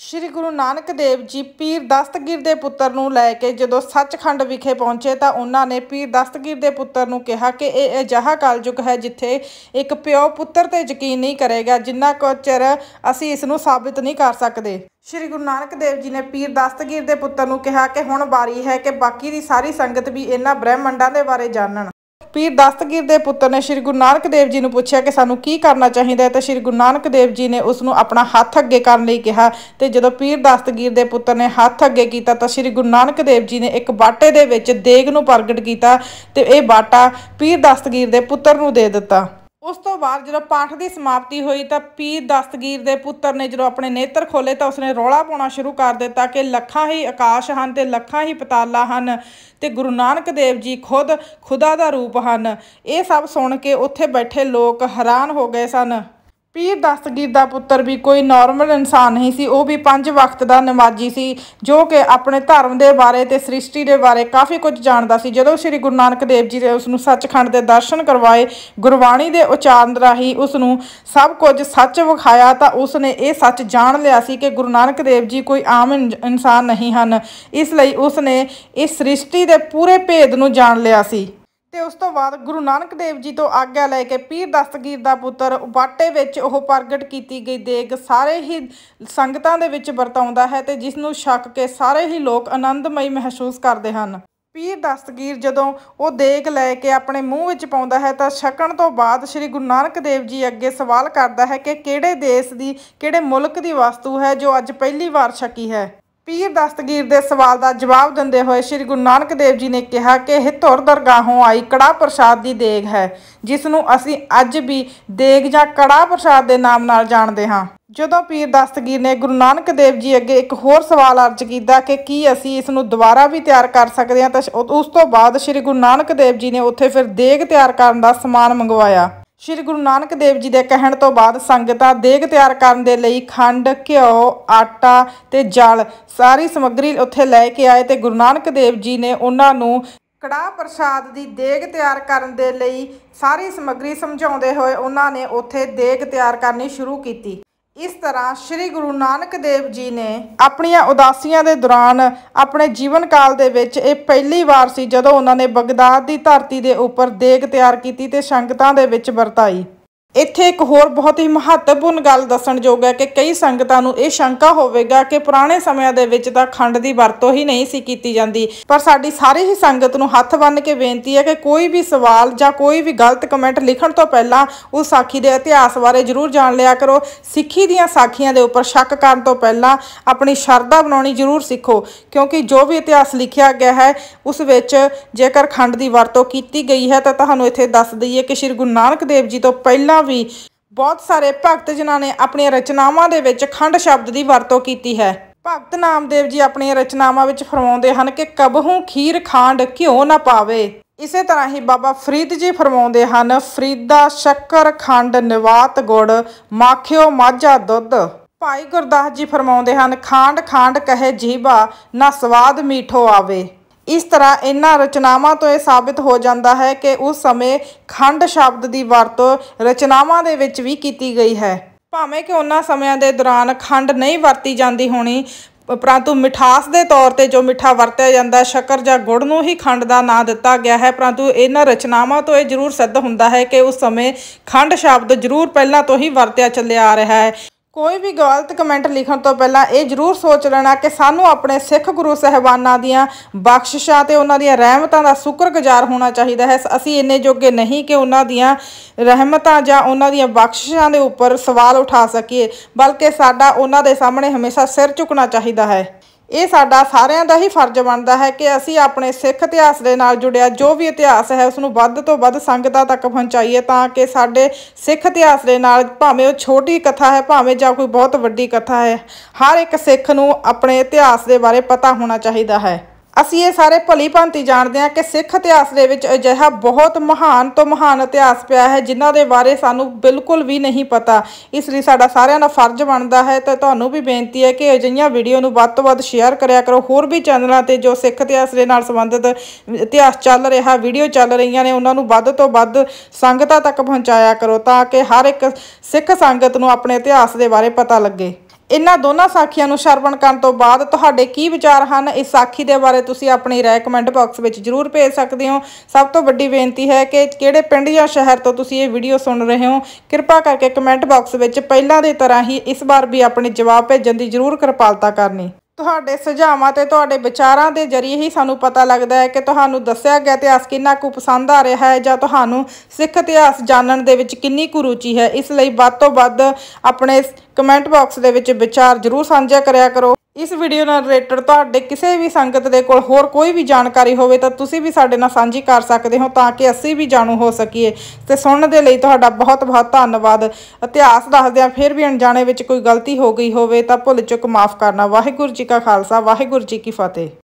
ਸ੍ਰੀ ਗੁਰੂ ਨਾਨਕ ਦੇਵ ਜੀ ਪੀਰ ਦਸਤਗੀਰ ਦੇ ਪੁੱਤਰ ਨੂੰ ਲੈ ਕੇ ਜਦੋਂ ਸੱਚਖੰਡ ਵਿਖੇ ਪਹੁੰਚੇ ਤਾਂ ਉਹਨਾਂ ਨੇ ਪੀਰ ਦਸਤਗੀਰ ਦੇ ਪੁੱਤਰ ਨੂੰ ਕਿਹਾ ਕਿ ਇਹ ਅਜਿਹਾ ਕਲਯੁਗ ਹੈ ਜਿੱਥੇ ਇੱਕ ਪਿਓ ਪੁੱਤਰ ਤੇ ਯਕੀਨ ਨਹੀਂ ਕਰੇਗਾ ਜਿੰਨਾ ਕੁ ਚਿਰ ਅਸੀਂ ਇਸ ਨੂੰ ਸਾਬਿਤ ਨਹੀਂ ਕਰ ਸਕਦੇ ਸ਼੍ਰੀ ਗੁਰੂ ਨਾਨਕ ਦੇਵ ਜੀ ਨੇ ਪੀਰ ਦਸਤਗੀਰ ਦੇ ਪੁੱਤਰ ਨੂੰ ਕਿਹਾ ਕਿ ਹੁਣ ਵਾਰੀ ਹੈ ਕਿ ਬਾਕੀ ਦੀ ਸਾਰੀ ਸੰਗਤ ਵੀ ਇਹਨਾਂ ਬ੍ਰਹਿਮੰਡਾਂ ਦੇ ਬਾਰੇ ਜਾਣਨ ਪੀਰ ਦਸਤਗੀਰ ਦੇ ਪੁੱਤਰ ਨੇ ਸ਼੍ਰੀ ਗੁਰੂ ਨਾਨਕ ਦੇਵ ਜੀ ਨੂੰ ਪੁੱਛਿਆ ਕਿ ਸਾਨੂੰ ਕੀ ਕਰਨਾ ਚਾਹੀਦਾ ਹੈ ਤਾਂ ਸ਼੍ਰੀ ਗੁਰੂ ਨਾਨਕ ਦੇਵ ਜੀ ਨੇ ਉਸ ਨੂੰ ਆਪਣਾ ਹੱਥ ਅੱਗੇ ਕਰਨ ਲਈ ਕਿਹਾ ਤੇ ਜਦੋਂ ਪੀਰ ਦਸਤਗੀਰ ਦੇ ਪੁੱਤਰ ਨੇ ਹੱਥ ਅੱਗੇ ਕੀਤਾ ਤਾਂ ਸ਼੍ਰੀ ਗੁਰੂ ਨਾਨਕ ਦੇਵ ਜੀ ਨੇ ਇੱਕ ਬਾਟੇ ਦੇ ਵਿੱਚ ਦੇਗ ਨੂੰ ਪ੍ਰਗਟ ਕੀਤਾ ਤੇ ਇਹ ਬਾਟਾ ਪੀਰ ਦਸਤਗੀਰ ਦੇ ਪੁੱਤਰ ਨੂੰ ਦੇ ਦਿੱਤਾ ਉਸ ਤੋਂ ਬਾਅਦ ਜਦੋਂ ਪਾਠ ਦੀ ਸਮਾਪਤੀ ਹੋਈ ਤਾਂ ਪੀਰ ਦਸਤਗੀਰ ਦੇ ਪੁੱਤਰ ਨੇ ਜਦੋਂ ਆਪਣੇ ਨੇਤਰ ਖੋਲੇ ਤਾਂ ਉਸਨੇ ਰੋਲਾ ਪਾਉਣਾ ਸ਼ੁਰੂ ਕਰ ਦਿੱਤਾ ਕਿ ਲੱਖਾਂ ਹੀ ਆਕਾਸ਼ ਹਨ ਤੇ ਲੱਖਾਂ ਹੀ ਪਤਾਲਾ ਹਨ ਤੇ ਗੁਰੂ ਨਾਨਕ ਦੇਵ ਜੀ ਖੁਦ ਖੁਦਾ ਦਾ ਰੂਪ ਹਨ ਇਹ ਸਭ ਸੁਣ ਕੇ ਉੱਥੇ ਬੈਠੇ ਲੋਕ ਹੈਰਾਨ ਹੋ ਗਏ ਸਨ ਪੀਰ ਦਸਤਗੀਰ ਦਾ ਪੁੱਤਰ ਵੀ ਕੋਈ ਨਾਰਮਲ ਇਨਸਾਨ ਨਹੀਂ ਸੀ ਉਹ ਵੀ ਪੰਜ ਵਕਤ ਦਾ ਨਮਾਜ਼ੀ ਸੀ ਜੋ ਕਿ ਆਪਣੇ ਧਰਮ ਦੇ ਬਾਰੇ ਤੇ ਸ੍ਰਿਸ਼ਟੀ ਦੇ ਬਾਰੇ ਕਾਫੀ ਕੁਝ ਜਾਣਦਾ ਸੀ ਜਦੋਂ ਸ੍ਰੀ ਗੁਰੂ ਨਾਨਕ ਦੇਵ ਜੀ ਨੇ ਉਸ ਨੂੰ ਸੱਚਖੰਡ ਦੇ ਦਰਸ਼ਨ ਕਰਵਾਏ ਗੁਰਬਾਣੀ ਦੇ ਉਚਾਰਨ ਰਾਹੀਂ ਉਸ ਨੂੰ ਸਭ ਕੁਝ ਸੱਚ ਵਿਖਾਇਆ ਤਾਂ ਉਸ ਨੇ ਇਹ ਸੱਚ ਜਾਣ ਲਿਆ ਸੀ ਕਿ ਗੁਰੂ ਨਾਨਕ ਦੇਵ ਜੀ ਕੋਈ ਆਮ ਇਨਸਾਨ ਨਹੀਂ ਹਨ ਇਸ ਲਈ ਉਸ ਨੇ ਇਸ ਸ੍ਰਿਸ਼ਟੀ ਦੇ ਪੂਰੇ ਭੇਦ ਨੂੰ ਜਾਣ ਲਿਆ ਸੀ ਤੇ ਉਸ ਤੋਂ ਬਾਅਦ ਗੁਰੂ ਨਾਨਕ ਦੇਵ ਜੀ ਤੋਂ ਆਗਿਆ ਲੈ ਕੇ ਪੀਰ ਦਸਤਗੀਰ ਦਾ ਪੁੱਤਰ ਉਬਾਟੇ ਵਿੱਚ ਉਹ ਪ੍ਰਗਟ ਕੀਤੀ ਗਈ ਦੇਗ ਸਾਰੇ ਹੀ ਸੰਗਤਾਂ ਦੇ ਵਿੱਚ ਵਰਤਾਉਂਦਾ ਹੈ ਤੇ ਜਿਸ ਨੂੰ ਛੱਕ ਕੇ ਸਾਰੇ ਹੀ ਲੋਕ ਆਨੰਦਮਈ ਮਹਿਸੂਸ ਕਰਦੇ ਹਨ ਪੀਰ ਦਸਤਗੀਰ ਜਦੋਂ ਉਹ ਦੇਗ ਲੈ ਕੇ ਆਪਣੇ ਮੂੰਹ ਵਿੱਚ ਪਾਉਂਦਾ ਹੈ ਤਾਂ ਛਕਣ ਤੋਂ ਬਾਅਦ ਸ੍ਰੀ ਗੁਰੂ ਨਾਨਕ ਦੇਵ ਜੀ ਅੱਗੇ ਸਵਾਲ ਕਰਦਾ ਹੈ ਕਿ ਕਿਹੜੇ ਦੇਸ਼ ਦੀ ਕਿਹੜੇ ਮੁਲਕ ਦੀ ਵਸਤੂ ਹੈ ਜੋ ਅੱਜ ਪਹਿਲੀ ਵਾਰ ਛਕੀ ਹੈ ਪੀਰ ਦਸਤਗੀਰ ਦੇ ਸਵਾਲ ਦਾ ਜਵਾਬ ਦਿੰਦੇ ਹੋਏ ਸ੍ਰੀ ਗੁਰੂ ਨਾਨਕ ਦੇਵ ਜੀ ਨੇ ਕਿਹਾ ਕਿ ਇਹ ਧੁਰ ਦਰਗਾਹੋਂ ਆਈ ਕੜਾ ਪ੍ਰਸ਼ਾਦ ਦੀ ਦੇਗ ਹੈ ਜਿਸ ਨੂੰ ਅਸੀਂ ਅੱਜ ਵੀ ਦੇਗ ਜਾਂ ਕੜਾ ਪ੍ਰਸ਼ਾਦ ਦੇ ਨਾਮ ਨਾਲ ਜਾਣਦੇ ਹਾਂ ਜਦੋਂ ਪੀਰ ਦਸਤਗੀਰ ਨੇ ਗੁਰੂ ਨਾਨਕ ਦੇਵ ਜੀ ਅੱਗੇ ਇੱਕ ਹੋਰ ਸਵਾਲ ਅਰਜ ਕੀਤਾ ਕਿ ਕੀ ਅਸੀਂ ਇਸ ਨੂੰ ਦੁਬਾਰਾ ਵੀ ਤਿਆਰ ਕਰ ਸਕਦੇ ਹਾਂ ਤਾਂ ਉਸ ਤੋਂ ਬਾਅਦ ਸ੍ਰੀ ਗੁਰੂ ਨਾਨਕ ਦੇਵ ਜੀ ਨੇ ਉੱਥੇ ਫਿਰ ਦੇਗ ਤਿਆਰ ਕਰਨ ਦਾ ਸਮਾਨ ਮੰਗਵਾਇਆ ਸ਼੍ਰੀ ਗੁਰੂ ਨਾਨਕ ਦੇਵ ਜੀ ਦੇ ਕਹਿਣ ਤੋਂ ਬਾਅਦ ਸੰਗਤਾਂ ਦੇਗ ਤਿਆਰ ਕਰਨ ਦੇ ਲਈ ਖੰਡ ਘਿਓ ਆਟਾ ਤੇ ਜਲ ਸਾਰੀ ਸਮੱਗਰੀ ਉੱਥੇ ਲੈ ਕੇ ਆਏ ਤੇ ਗੁਰੂ ਨਾਨਕ ਦੇਵ ਜੀ ਨੇ ਉਹਨਾਂ ਨੂੰ ਕੜਾਹ ਪ੍ਰਸ਼ਾਦ ਦੀ ਦੇਗ ਤਿਆਰ ਕਰਨ ਦੇ ਲਈ ਸਾਰੀ ਸਮੱਗਰੀ ਸਮਝਾਉਂਦੇ ਹੋਏ ਉਹਨਾਂ ਨੇ ਉੱਥੇ ਦੇਗ ਤਿਆਰ ਕਰਨੀ ਸ਼ੁਰੂ ਕੀਤੀ ਇਸ ਤਰ੍ਹਾਂ ਸ੍ਰੀ ਗੁਰੂ ਨਾਨਕ ਦੇਵ ਜੀ ਨੇ ਆਪਣੀਆਂ ਉਦਾਸੀਆਂ ਦੇ ਦੌਰਾਨ ਆਪਣੇ ਜੀਵਨ ਕਾਲ ਦੇ ਵਿੱਚ ਇਹ ਪਹਿਲੀ ਵਾਰ ਸੀ ਜਦੋਂ ਉਹਨਾਂ ਨੇ ਬਗਦਾਦ ਦੀ ਧਰਤੀ ਦੇ ਉੱਪਰ ਦੇਗ ਤਿਆਰ ਕੀਤੀ ਤੇ ਸੰਗਤਾਂ ਦੇ ਵਿੱਚ ਵਰਤਾਈ ਇੱਥੇ ਇੱਕ ਹੋਰ ਬਹੁਤ ਹੀ ਮਹੱਤਵਪੂਰਨ ਗੱਲ ਦੱਸਣਯੋਗ ਹੈ ਕਿ ਕਈ ਸੰਗਤਾਂ ਨੂੰ ਇਹ ਸ਼ੰਕਾ ਹੋਵੇਗਾ ਕਿ ਪੁਰਾਣੇ ਸਮਿਆਂ ਦੇ ਵਿੱਚ ਤਾਂ ਖੰਡ ਦੀ ਵਰਤੋਂ ਹੀ ਨਹੀਂ ਸੀ ਕੀਤੀ ਜਾਂਦੀ ਪਰ ਸਾਡੀ ਸਾਰੇ ਹੀ ਸੰਗਤ ਨੂੰ ਹੱਥ ਬੰਨ ਕੇ ਬੇਨਤੀ ਹੈ ਕਿ ਕੋਈ ਵੀ ਸਵਾਲ ਜਾਂ ਕੋਈ ਵੀ ਗਲਤ ਕਮੈਂਟ ਲਿਖਣ ਤੋਂ ਪਹਿਲਾਂ ਉਸ ਸਾਖੀ ਦੇ ਇਤਿਹਾਸ ਬਾਰੇ ਜ਼ਰੂਰ ਜਾਣ ਲਿਆ ਕਰੋ ਸਿੱਖੀ ਦੀਆਂ ਸਾਖੀਆਂ ਦੇ ਉੱਪਰ ਸ਼ੱਕ ਕਰਨ ਤੋਂ ਪਹਿਲਾਂ ਆਪਣੀ ਸ਼ਰਧਾ ਬਣਾਉਣੀ ਜ਼ਰੂਰ ਸਿੱਖੋ ਕਿਉਂਕਿ ਜੋ ਵੀ ਇਤਿਹਾਸ ਲਿਖਿਆ ਗਿਆ ਹੈ ਉਸ ਵਿੱਚ ਜੇਕਰ ਖੰਡ ਦੀ ਵਰਤੋਂ ਕੀਤੀ ਗਈ ਹੈ ਤਾਂ ਤੁਹਾਨੂੰ ਇੱਥੇ ਦੱਸ ਦਈਏ ਕਿ ਸ੍ਰੀ ਗੁਰੂ ਨਾਨਕ ਦੇਵ ਜੀ ਤੋਂ ਪਹਿਲਾਂ ਵੀ ਬਹੁਤ ਸਾਰੇ ਭਗਤ ਜਿਨ੍ਹਾਂ ਨੇ ਆਪਣੀਆਂ ਰਚਨਾਵਾਂ ਦੇ ਵਿੱਚ ਖੰਡ ਸ਼ਬਦ ਦੀ ਵਰਤੋਂ ਕੀਤੀ ਹੈ ਭਗਤ ਨਾਮਦੇਵ ਜੀ ਆਪਣੀਆਂ ਰਚਨਾਵਾਂ ਵਿੱਚ ਫਰਮਾਉਂਦੇ ਹਨ ਕਿ ਕਬਹੂ ਖੀਰ ਖਾਂਡ ਕਿਉ ਨਾ ਪਾਵੇ ਇਸੇ ਤਰ੍ਹਾਂ ਹੀ ਬਾਬਾ ਫਰੀਦ ਜੀ ਫਰਮਾਉਂਦੇ ਹਨ ਫਰੀਦਾ ਸ਼ੱਕਰ ਖੰਡ ਨਿਵਾਤ ਗੁੜ ਮਾਖਿਓ ਮਾਝਾ ਦੁੱਧ ਭਾਈ ਗੁਰਦਾਸ ਜੀ ਫਰਮਾਉਂਦੇ ਹਨ ਖਾਂਡ ਖਾਂਡ ਕਹੇ ਜੀਵਾ ਨਾ ਸਵਾਦ ਮੀਠੋ ਆਵੇ ਇਸ ਤਰ੍ਹਾਂ ਇਹਨਾਂ ਰਚਨਾਵਾਂ ਤੋਂ ਇਹ ਸਾਬਿਤ ਹੋ ਜਾਂਦਾ ਹੈ ਕਿ ਉਸ ਸਮੇਂ ਖੰਡ ਸ਼ਬਦ ਦੀ ਵਰਤੋਂ ਰਚਨਾਵਾਂ ਦੇ ਵਿੱਚ ਵੀ ਕੀਤੀ ਗਈ ਹੈ ਭਾਵੇਂ ਕਿ ਉਹਨਾਂ ਸਮਿਆਂ ਦੇ ਦੌਰਾਨ ਖੰਡ ਨਹੀਂ ਵਰਤੀ ਜਾਂਦੀ ਹੋਣੀ ਪਰੰਤੂ ਮਿਠਾਸ ਦੇ ਤੌਰ ਤੇ ਜੋ ਮਿੱਠਾ ਵਰਤਿਆ ਜਾਂਦਾ ਸ਼ੱਕਰ ਜਾਂ ਗੁੜ ਨੂੰ ਹੀ ਖੰਡ ਦਾ ਨਾਂ ਦਿੱਤਾ ਗਿਆ ਹੈ ਪਰੰਤੂ ਇਹਨਾਂ ਰਚਨਾਵਾਂ ਤੋਂ ਇਹ ਜ਼ਰੂਰ ਸਿੱਧ ਹੁੰਦਾ ਹੈ ਕਿ ਉਸ ਸਮੇਂ ਖੰਡ ਸ਼ਬਦ ਜ਼ਰੂਰ ਪਹਿਲਾਂ ਤੋਂ ਹੀ ਵਰਤਿਆ ਚੱਲਿਆ ਆ ਰਿਹਾ ਹੈ ਕੋਈ ਵੀ ਗਲਤ ਕਮੈਂਟ ਲਿਖਣ ਤੋਂ ਪਹਿਲਾਂ ਇਹ ਜ਼ਰੂਰ ਸੋਚ ਲੈਣਾ ਕਿ ਸਾਨੂੰ ਆਪਣੇ ਸਿੱਖ ਗੁਰੂ ਸਹਿਬਾਨਾਂ ਦੀਆਂ ਬਖਸ਼ਿਸ਼ਾਂ ਤੇ ਉਹਨਾਂ ਦੀਆਂ ਰਹਿਮਤਾਂ ਦਾ ਸ਼ੁਕਰਗੁਜ਼ਾਰ ਹੋਣਾ ਚਾਹੀਦਾ ਹੈ ਅਸੀਂ ਇੰਨੇ ਜੋਗੇ ਨਹੀਂ ਕਿ ਉਹਨਾਂ ਦੀਆਂ ਰਹਿਮਤਾਂ ਜਾਂ ਉਹਨਾਂ ਦੀਆਂ ਬਖਸ਼ਿਸ਼ਾਂ ਦੇ ਉੱਪਰ ਸਵਾਲ ਉਠਾ ਸਕੀਏ ਬਲਕਿ ਸਾਡਾ ਉਹਨਾਂ ਦੇ ਸਾਹਮਣੇ ਹਮੇਸ਼ਾ ਸਿਰ ਝੁਕਣਾ ਚਾਹੀਦਾ ਹੈ ਇਹ ਸਾਡਾ ਸਾਰਿਆਂ ਦਾ ਹੀ ਫਰਜ਼ ਬਣਦਾ ਹੈ ਕਿ ਅਸੀਂ ਆਪਣੇ ਸਿੱਖ ਇਤਿਹਾਸ ਦੇ ਨਾਲ ਜੁੜਿਆ ਜੋ ਵੀ ਇਤਿਹਾਸ ਹੈ ਉਸ ਨੂੰ ਵੱਧ ਤੋਂ ਵੱਧ ਸੰਗਤਾਂ ਤੱਕ ਪਹੁੰਚਾਈਏ ਤਾਂ ਕਿ ਸਾਡੇ ਸਿੱਖ ਇਤਿਹਾਸ ਦੇ ਨਾਲ ਭਾਵੇਂ ਉਹ ਛੋਟੀ ਕਥਾ ਹੈ ਭਾਵੇਂ ਜਾਂ ਕੋਈ ਬਹੁਤ ਵੱਡੀ ਕਥਾ ਹੈ ਹਰ ਇੱਕ ਸਿੱਖ ਨੂੰ ਆਪਣੇ ਇਤਿਹਾਸ ਦੇ ਬਾਰੇ ਪਤਾ ਹੋਣਾ ਚਾਹੀਦਾ ਹੈ ਅਸੀਂ ਇਹ ਸਾਰੇ ਭਲੀ ਭਾਂਤੀ ਜਾਣਦੇ ਹਾਂ ਕਿ ਸਿੱਖ ਇਤਿਹਾਸ ਦੇ ਵਿੱਚ ਅਜਿਹਾ ਬਹੁਤ ਮਹਾਨ ਤੋਂ ਮਹਾਨ ਇਤਿਹਾਸ ਪਿਆ ਹੈ ਜਿਨ੍ਹਾਂ ਦੇ ਬਾਰੇ ਸਾਨੂੰ ਬਿਲਕੁਲ ਵੀ ਨਹੀਂ ਪਤਾ ਇਸ ਲਈ ਸਾਡਾ ਸਾਰਿਆਂ ਦਾ ਫਰਜ਼ ਬਣਦਾ ਹੈ ਤੇ ਤੁਹਾਨੂੰ ਵੀ ਬੇਨਤੀ ਹੈ ਕਿ ਅਜਿਹੀਆਂ ਵੀਡੀਓ ਨੂੰ ਵੱਧ ਤੋਂ ਵੱਧ ਸ਼ੇਅਰ ਕਰਿਆ ਕਰੋ ਹੋਰ ਵੀ ਚੈਨਲਾਂ ਤੇ ਜੋ ਸਿੱਖ ਇਤਿਹਾਸ ਦੇ ਨਾਲ ਸੰਬੰਧਿਤ ਇਤਿਹਾਸ ਚੱਲ ਰਿਹਾ ਵੀਡੀਓ ਚੱਲ ਰਹੀਆਂ ਨੇ ਉਹਨਾਂ ਨੂੰ ਵੱਧ ਤੋਂ ਵੱਧ ਸੰਗਤਾਂ ਤੱਕ ਪਹੁੰਚਾਇਆ ਕਰੋ ਤਾਂ ਕਿ ਹਰ ਇੱਕ ਸਿੱਖ ਸੰਗਤ ਨੂੰ ਆਪਣੇ ਇਤਿਹਾਸ ਦੇ ਬਾਰੇ ਪਤਾ ਲੱਗੇ ਇਹਨਾਂ ਦੋਨਾਂ ਸਾਖੀਆਂ ਨੂੰ ਸ਼ਰਵਣ ਕਰਨ ਤੋਂ ਬਾਅਦ ਤੁਹਾਡੇ ਕੀ ਵਿਚਾਰ ਹਨ ਇਸ ਸਾਖੀ ਦੇ ਬਾਰੇ ਤੁਸੀਂ ਆਪਣੀ ਰਾਏ ਕਮੈਂਟ ਬਾਕਸ ਵਿੱਚ ਜਰੂਰ ਭੇਜ ਸਕਦੇ ਹੋ ਸਭ ਤੋਂ ਵੱਡੀ ਬੇਨਤੀ ਹੈ ਕਿ ਕਿਹੜੇ ਪਿੰਡ ਜਾਂ ਸ਼ਹਿਰ ਤੋਂ ਤੁਸੀਂ ਇਹ ਵੀਡੀਓ ਸੁਣ ਰਹੇ ਹੋ ਕਿਰਪਾ ਕਰਕੇ ਕਮੈਂਟ ਬਾਕਸ ਵਿੱਚ ਪਹਿਲਾਂ ਦੀ ਤਰ੍ਹਾਂ ਹੀ ਇਸ ਵਾਰ ਵੀ ਆਪਣੇ ਜਵਾਬ ਭੇਜਣ ਦੀ ਜਰੂਰ ਕਿਰਪਾਲਤਾ ਕਰਨੀ ਤੁਹਾਡੇ ਸੁਝਾਵਾਂ ਤੇ ਤੁਹਾਡੇ ਵਿਚਾਰਾਂ ਦੇ ਜ਼ਰੀਏ ਹੀ ਸਾਨੂੰ ਪਤਾ ਲੱਗਦਾ ਹੈ ਕਿ ਤੁਹਾਨੂੰ ਦੱਸਿਆ ਗਿਆ ਇਤਿਹਾਸ ਕਿੰਨਾ ਕੁ ਪਸੰਦ ਆ ਰਿਹਾ ਹੈ ਜਾਂ ਤੁਹਾਨੂੰ ਸਿੱਖ ਇਤਿਹਾਸ ਜਾਣਨ ਦੇ ਵਿੱਚ ਕਿੰਨੀ ਕੁ ਰੁਚੀ ਹੈ ਇਸ ਲਈ ਵੱਧ ਤੋਂ ਵੱਧ ਆਪਣੇ ਕਮੈਂਟ ਬਾਕਸ ਦੇ ਵਿੱਚ ਵਿਚਾਰ ਜ਼ਰੂਰ ਸਾਂਝਾ ਕਰਿਆ ਕਰੋ ਇਸ ਵੀਡੀਓ ਨਾਲ ਰਿਲੇਟਡ ਤੁਹਾਡੇ ਕਿਸੇ ਵੀ ਸੰਗਤ ਦੇ ਕੋਲ ਹੋਰ ਕੋਈ ਵੀ ਜਾਣਕਾਰੀ ਹੋਵੇ ਤਾਂ ਤੁਸੀਂ ਵੀ ਸਾਡੇ ਨਾਲ ਸਾਂਝੀ ਕਰ ਸਕਦੇ ਹੋ ਤਾਂ ਕਿ ਅਸੀਂ ਵੀ ਜਾਣੂ ਹੋ ਸਕੀਏ ਤੇ ਸੁਣਨ ਦੇ ਲਈ ਤੁਹਾਡਾ ਬਹੁਤ-ਬਹੁਤ ਧੰਨਵਾਦ ਇਤਿਹਾਸ ਦੱਸਦਿਆਂ ਫਿਰ ਵੀ ਅਣਜਾਣੇ ਵਿੱਚ ਕੋਈ ਗਲਤੀ ਹੋ ਗਈ ਹੋਵੇ ਤਾਂ ਭੁੱਲ ਚੁੱਕ ਮਾਫ ਕਰਨਾ ਵਾਹਿਗੁਰੂ ਜੀ ਕਾ ਖਾਲਸਾ ਵਾਹਿਗੁਰੂ ਜੀ ਕੀ ਫਤਿਹ